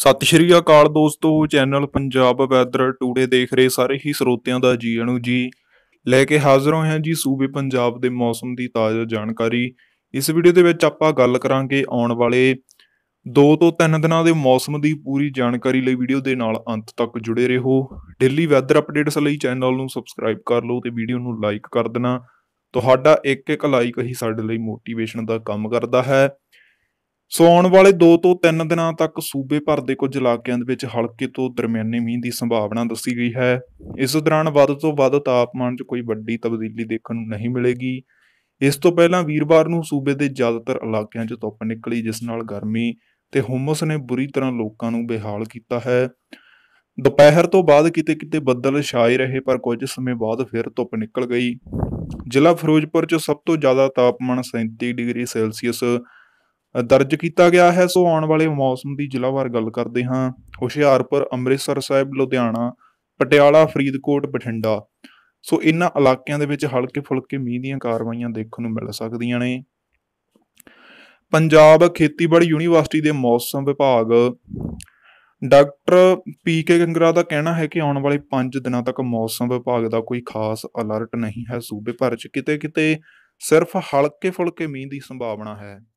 ਸਤਿ ਸ਼੍ਰੀ ਅਕਾਲ ਦੋਸਤੋ channel Punjab weather today ਦੇਖ ਰਹੇ ਸਾਰੇ ਹੀ ਸਰੋਤਿਆਂ ਦਾ ਜੀ ਅਨੂ ਜੀ ਲੈ ਕੇ ਹਾਜ਼ਰ ਹੋਏ ਹਾਂ ਜੀ ਸੂਬੇ ਪੰਜਾਬ ਦੇ ਮੌਸਮ ਦੀ ਤਾਜ਼ਾ ਜਾਣਕਾਰੀ ਇਸ ਵੀਡੀਓ ਦੇ ਵਿੱਚ ਆਪਾਂ ਗੱਲ ਕਰਾਂਗੇ ਆਉਣ ਵਾਲੇ 2 ਤੋਂ 3 ਦਿਨਾਂ ਦੇ ਮੌਸਮ ਦੀ ਪੂਰੀ ਜਾਣਕਾਰੀ ਲਈ ਵੀਡੀਓ ਦੇ ਨਾਲ ਅੰਤ ਤੱਕ ਜੁੜੇ ਰਹੋ ਡੇਲੀ ਵੈਦਰ ਅਪਡੇਟਸ ਲਈ ਚੈਨਲ ਨੂੰ ਸਬਸਕ੍ਰਾਈਬ ਕਰ ਲਓ ਤੇ ਵੀਡੀਓ ਨੂੰ ਲਾਈਕ ਕਰ ਦੇਣਾ ਤੁਹਾਡਾ ਇੱਕ ਇੱਕ ਲਾਈਕ ਹੀ ਸਾਡੇ ਲਈ ਮੋਟੀਵੇਸ਼ਨ ਦਾ ਕੰਮ ਕਰਦਾ ਹੈ ਸੋ ਆਉਣ ਵਾਲੇ 2 ਤੋਂ 3 ਦਿਨਾਂ ਤੱਕ ਸੂਬੇ ਭਰ ਦੇ ਕੁਝ ਇਲਾਕਿਆਂ ਦੇ ਵਿੱਚ ਹਲਕੇ ਤੋਂ ਦਰਮਿਆਨੇ ਮੀਂਹ ਦੀ ਸੰਭਾਵਨਾ ਦੱਸੀ ਗਈ ਹੈ ਇਸ ਦੌਰਾਨ ਵੱਧ ਤੋਂ ਵੱਧ ਤਾਪਮਾਨ 'ਚ ਕੋਈ ਵੱਡੀ ਤਬਦੀਲੀ ਦੇਖਣ ਨੂੰ ਨਹੀਂ ਮਿਲੇਗੀ ਇਸ ਤੋਂ ਪਹਿਲਾਂ ਵੀਰਵਾਰ ਨੂੰ ਸੂਬੇ ਦੇ ਜ਼ਿਆਦਾਤਰ ਇਲਾਕਿਆਂ 'ਚ ਧੁੱਪ ਨਿਕਲੀ ਜਿਸ ਨਾਲ ਗਰਮੀ ਤੇ ਹਮਸ ਨੇ ਬੁਰੀ ਤਰ੍ਹਾਂ ਲੋਕਾਂ ਨੂੰ ਬੇਹਾਲ ਕੀਤਾ ਹੈ ਦੁਪਹਿਰ ਤੋਂ ਬਾਅਦ ਕਿਤੇ-ਕਿਤੇ ਬੱਦਲ ਛਾਏ ਰਹੇ ਪਰ ਕੁਝ ਸਮੇਂ ਬਾਅਦ ਫਿਰ ਧੁੱਪ ਨਿਕਲ ਗਈ ਜ਼ਿਲ੍ਹਾ ਫਿਰੋਜ਼ਪੁਰ 'ਚ ਸਭ ਤੋਂ ਜ਼ਿਆਦਾ ਤਾਪਮਾਨ 37 ਡਿਗਰੀ ਸੈਲਸੀਅਸ ਦਰਜ ਕੀਤਾ ਗਿਆ ਹੈ ਸੋ ਆਉਣ ਵਾਲੇ ਮੌਸਮ ਦੀ ਜ਼ਿਲ੍ਹਾਵਾਰ ਗੱਲ ਕਰਦੇ ਹਾਂ ਹੁਸ਼ਿਆਰਪੁਰ ਅੰਮ੍ਰਿਤਸਰ ਸਾਹਿਬ ਲੁਧਿਆਣਾ ਪਟਿਆਲਾ ਫਰੀਦਕੋਟ ਬਠਿੰਡਾ ਸੋ ਇਨ੍ਹਾਂ ਇਲਾਕਿਆਂ ਦੇ ਵਿੱਚ ਹਲਕੇ ਫੁਲਕੇ ਮੀਂਹ ਦੀਆਂ ਕਾਰਵਾਈਆਂ ਦੇਖਣ ਨੂੰ ਮਿਲ ਸਕਦੀਆਂ ਨੇ ਪੰਜਾਬ ਖੇਤੀਬਾੜੀ ਯੂਨੀਵਰਸਿਟੀ ਦੇ ਮੌਸਮ ਵਿਭਾਗ ਡਾਕਟਰ ਪੀ ਕੇ ਗੰਗਰਾ ਦਾ ਕਹਿਣਾ ਹੈ ਕਿ ਆਉਣ ਵਾਲੇ 5 ਦਿਨਾਂ ਤੱਕ ਮੌਸਮ ਵਿਭਾਗ ਦਾ ਕੋਈ ਖਾਸ ਅਲਰਟ ਨਹੀਂ ਹੈ ਸੂਬੇ ਭਰ 'ਚ ਕਿਤੇ-ਕਿਤੇ ਸਿਰਫ ਹਲਕੇ-ਫੁਲਕੇ ਮੀਂਹ ਦੀ ਸੰਭਾਵਨਾ ਹੈ